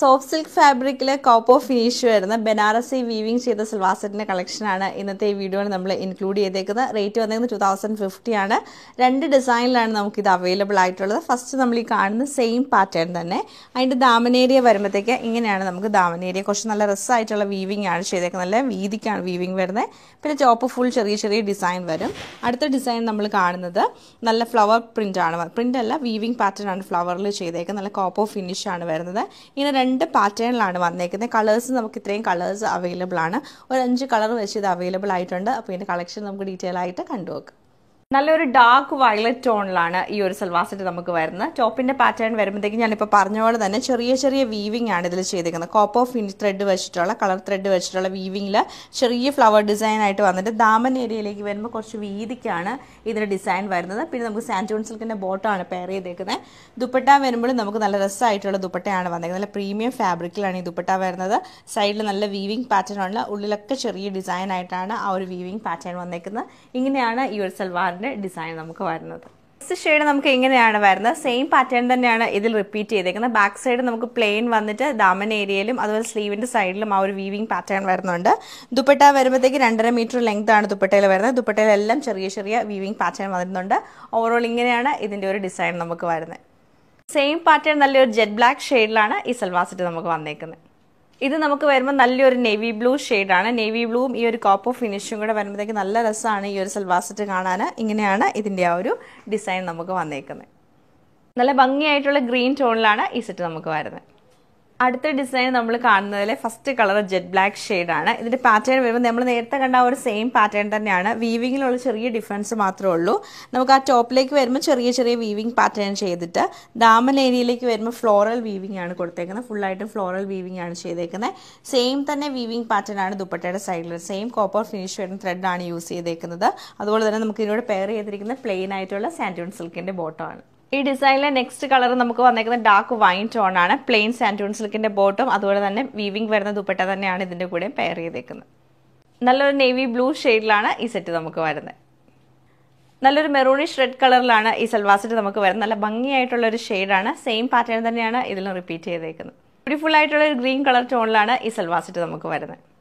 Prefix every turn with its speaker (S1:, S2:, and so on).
S1: soft silk ഫാബ്രിക്കിലെ off finish വരുന്ന Banarasi weaving ചെയ്ത സൽവാർ കളക്ഷനാണ് ഇന്നത്തെ ഈ വീഡിയോയിൽ നമ്മൾ ഇൻക്ലൂഡ് ചെയ്തേക്കുന്നത് റേറ്റ് വന്നേക്കുന്നത് ടു തൗസൻഡ് ഫിഫ്റ്റി ആണ് രണ്ട് ഡിസൈനിലാണ് നമുക്കിത് അവൈലബിൾ ആയിട്ടുള്ളത് ഫസ്റ്റ് നമ്മൾ ഈ കാണുന്ന സെയിം പാറ്റേൺ തന്നെ അതിൻ്റെ ദാമനേരിയ വരുമ്പോഴത്തേക്ക് ഇങ്ങനെയാണ് നമുക്ക് ദാമനേരിയ കുറച്ച് നല്ല രസമായിട്ടുള്ള വീവിംഗ് ആണ് ചെയ്തേക്കുന്നത് നല്ല വീതിക്കാണ് വീവിംഗ് വരുന്നത് പിന്നെ ചോപ്പ് ഫുൾ ചെറിയ ചെറിയ ഡിസൈൻ വരും അടുത്ത ഡിസൈൻ നമ്മൾ കാണുന്നത് നല്ല ഫ്ലവർ പ്രിൻ്റ് ആണ് പ്രിൻ്റ് അല്ല വീവിംഗ് പാറ്റേൺ ആണ് ഫ്ലവറിൽ ചെയ്തേക്കുന്നത് നല്ല ഓഫ് ഫിനിഷ് ആണ് വരുന്നത് ഇങ്ങനെ രണ്ട് പാറ്റേണിലാണ് വന്നേക്കുന്നത് കളേഴ്സ് നമുക്ക് ഇത്രയും കളേഴ്സ് അവൈലബിൾ ആണ് ഒരു അഞ്ച് കളർ വെച്ച് ഇത് അവൈലബിൾ ആയിട്ടുണ്ട് അപ്പോൾ ഇതിൻ്റെ കളക്ഷൻ നമുക്ക് ഡീറ്റെയിൽ ആയിട്ട് കണ്ടുനോക്കാം നല്ലൊരു ഡാർക്ക് വയലറ്റ് ടോണിലാണ് ഈ ഒരു സൽവാർ സെറ്റ് നമുക്ക് വരുന്നത് ടോപ്പിന്റെ പാറ്റേൺ വരുമ്പോഴത്തേക്കും ഞാനിപ്പോൾ പറഞ്ഞ പോലെ തന്നെ ചെറിയ ചെറിയ വീവിംഗ് ആണ് ഇതിൽ ചെയ്തിരിക്കുന്നത് ഓഫ് ഫിനിഷ് ത്രെഡ് വെച്ചിട്ടുള്ള കളർ ത്രെഡ് വെച്ചിട്ടുള്ള വീവിങ്ങിൽ ചെറിയ ഫ്ലവർ ഡിസൈൻ ആയിട്ട് വന്നിട്ട് ദാമൻ ഏരിയയിലേക്ക് വരുമ്പോൾ കുറച്ച് വീതിക്കാണ് ഇതിൻ്റെ ഡിസൈൻ വരുന്നത് പിന്നെ നമുക്ക് സാൻറ്റോൺ സിൽക്കിൻ്റെ ബോട്ടമാണ് പെയർ ചെയ്തേക്കുന്നത് ദുപ്പട്ട വരുമ്പോഴും നമുക്ക് നല്ല രസമായിട്ടുള്ള ദുപ്പട്ടയാണ് വന്നിരിക്കുന്നത് നല്ല പ്രീമിയം ഫാബ്രിക്കിലാണ് ഈ ദുപ്പട്ട വരുന്നത് സൈഡിൽ നല്ല വീവിംഗ് പാറ്റേൺ ഉള്ള ഉള്ളിലൊക്കെ ചെറിയ ഡിസൈൻ ആയിട്ടാണ് ആ ഒരു വീവിംഗ് പാറ്റേൺ വന്നേക്കുന്നത് ഇങ്ങനെയാണ് ഈ ഒരു സൽവാറിൻ്റെ കളറിൻ്റെ ഡിസൈൻ നമുക്ക് വരുന്നത് നെക്സ്റ്റ് ഷെയ്ഡ് നമുക്ക് എങ്ങനെയാണ് വരുന്നത് സെയിം പാറ്റേൺ തന്നെയാണ് ഇതിൽ റിപ്പീറ്റ് ചെയ്തേക്കുന്നത് ബാക്ക് സൈഡ് നമുക്ക് പ്ലെയിൻ വന്നിട്ട് ദാമൻ ഏരിയയിലും അതുപോലെ സ്ലീവിൻ്റെ സൈഡിലും ആ ഒരു വീവിങ് പാറ്റേൺ വരുന്നുണ്ട് ദുപ്പട്ട വരുമ്പോഴത്തേക്ക് രണ്ടര മീറ്റർ ലെങ്ത് ആണ് ദുപ്പട്ടയിൽ വരുന്നത് ദുപ്പട്ടയിലെല്ലാം ചെറിയ ചെറിയ വീവിങ് പാറ്റേൺ വന്നിട്ടുണ്ട് ഓവറോൾ ഇങ്ങനെയാണ് ഇതിൻ്റെ ഒരു ഡിസൈൻ നമുക്ക് വരുന്നത് സെയിം പാറ്റേൺ നല്ലൊരു ജെറ്റ് ബ്ലാക്ക് ഷെയ്ഡിലാണ് ഈ സെൽവാസിറ്റ് നമുക്ക് വന്നേക്കുന്നത് ഇത് നമുക്ക് വരുമ്പോൾ നല്ലൊരു നേവി ബ്ലൂ ഷെയ്ഡാണ് നേവി ബ്ലൂവും ഈ ഒരു കോപ്പർ ഫിനിഷും കൂടെ വരുമ്പോഴത്തേക്ക് നല്ല രസമാണ് ഈ ഒരു സെൽവാസെറ്റ് കാണാൻ ഇങ്ങനെയാണ് ഇതിൻ്റെ ആ ഒരു ഡിസൈൻ നമുക്ക് വന്നേക്കുന്നത് നല്ല ഭംഗിയായിട്ടുള്ള ഗ്രീൻ ടോണിലാണ് ഈ സെറ്റ് നമുക്ക് വരുന്നത് അടുത്ത ഡിസൈൻ നമ്മൾ കാണുന്നതിലെ ഫസ്റ്റ് കളർ ജെറ്റ് ബ്ലാക്ക് ഷെയ്ഡാണ് ഇതിൻ്റെ പാറ്റേൺ വരുമ്പോൾ നമ്മൾ നേരത്തെ കണ്ട ഒരു സെയിം പാറ്റേൺ തന്നെയാണ് വീവിങ്ങിലുള്ള ചെറിയ ഡിഫറൻസ് മാത്രമേ ഉള്ളൂ നമുക്ക് ആ ടോപ്പിലേക്ക് വരുമ്പോൾ ചെറിയ ചെറിയ വീവിങ് പാറ്റേൺ ചെയ്തിട്ട് ഏരിയയിലേക്ക് വരുമ്പോൾ ഫ്ലോറൽ വീവിങ് ആണ് കൊടുത്തേക്കുന്നത് ഫുള്ളായിട്ടും ഫ്ലോറൽ വീവിങ് ആണ് ചെയ്തേക്കുന്നത് സെയിം തന്നെ വീവിങ് പാറ്റേൺ ആണ് ദുപ്പട്ടയുടെ സൈഡിൽ സെയിം കോപ്പർ ഫിനിഷ് വരുന്ന ത്രെഡാണ് യൂസ് ചെയ്തേക്കുന്നത് അതുപോലെ തന്നെ നമുക്ക് ഇതിനോട് പെയർ ചെയ്തിരിക്കുന്ന പ്ലെയിൻ ആയിട്ടുള്ള സാൻഡ്യൂൺ സിൽക്കിൻ്റെ ബോട്ടമാണ് ഈ ഡിസൈനിലെ നെക്സ്റ്റ് കളർ നമുക്ക് വന്നേക്കുന്നത് ഡാർക്ക് വൈൻ ടോൺ ആണ് പ്ലെയിൻ സാൻറ്റൂൺ സിൽക്കിന്റെ ബോട്ടും അതുപോലെ തന്നെ വീവിംഗ് വരുന്ന ദുപ്പട്ട തന്നെയാണ് ഇതിന്റെ കൂടെ പെയർ ചെയ്തേക്കുന്നത് നല്ലൊരു നേവി ബ്ലൂ ഷെയ്ഡിലാണ് ഈ സെറ്റ് നമുക്ക് വരുന്നത് നല്ലൊരു മെറൂണിഷ് റെഡ് കളറിലാണ് ഈ സൽവാർ സെറ്റ് നമുക്ക് വരുന്നത് നല്ല ഭംഗിയായിട്ടുള്ള ഒരു ഷെയ്ഡാണ് സെയിം പാറ്റേൺ തന്നെയാണ് ഇതിലും റിപ്പീറ്റ് ചെയ്തേക്കുന്നത് ബ്യൂട്ടിഫുൾ ആയിട്ടുള്ള ഒരു ഗ്രീൻ കളർ ടോണിലാണ് ഈ സൽവാർ സെറ്റ് നമുക്ക് വരുന്നത്